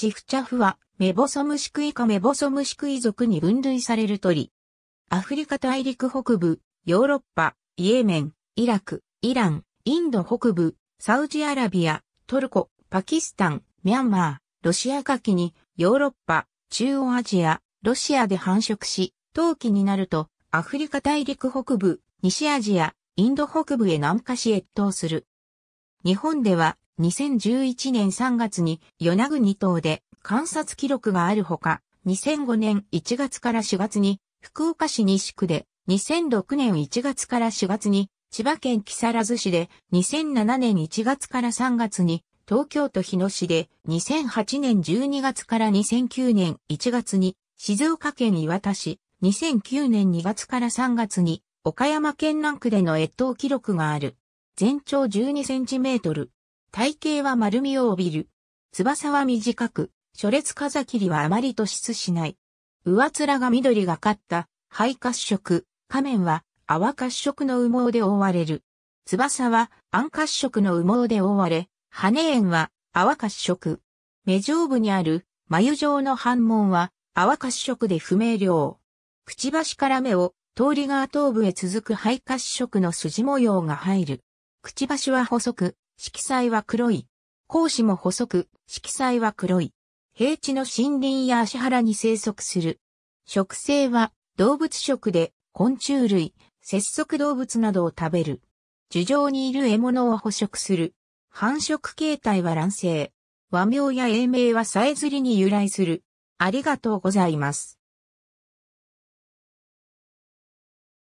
チフチャフは、メボソムシクイカメボソムシクイ族に分類される鳥。アフリカ大陸北部、ヨーロッパ、イエメン、イラク、イラン、インド北部、サウジアラビア、トルコ、パキスタン、ミャンマー、ロシア夏季に、ヨーロッパ、中央アジア、ロシアで繁殖し、冬季になると、アフリカ大陸北部、西アジア、インド北部へ南下し越冬する。日本では、2011年3月に与那国島で観察記録があるほか、2005年1月から4月に福岡市西区で、2006年1月から4月に千葉県木更津市で、2007年1月から3月に東京都日野市で、2008年12月から2009年1月に静岡県磐田市、2009年2月から3月に岡山県南区での越冬記録がある。全長12センチメートル、体型は丸みを帯びる。翼は短く、初列風切りはあまり突出しない。上面が緑がかった、灰褐色、下面は泡褐色の羽毛で覆われる。翼は暗褐色の羽毛で覆われ、羽縁は泡褐色。目上部にある眉状の反紋は泡褐色で不明瞭。くちばしから目を通り側頭部へ続く灰褐色の筋模様が入る。くちばしは細く、色彩は黒い。講師も細く、色彩は黒い。平地の森林や足原に生息する。食性は動物食で昆虫類、節足動物などを食べる。樹上にいる獲物を捕食する。繁殖形態は卵生。和名や英名はさえずりに由来する。ありがとうございます。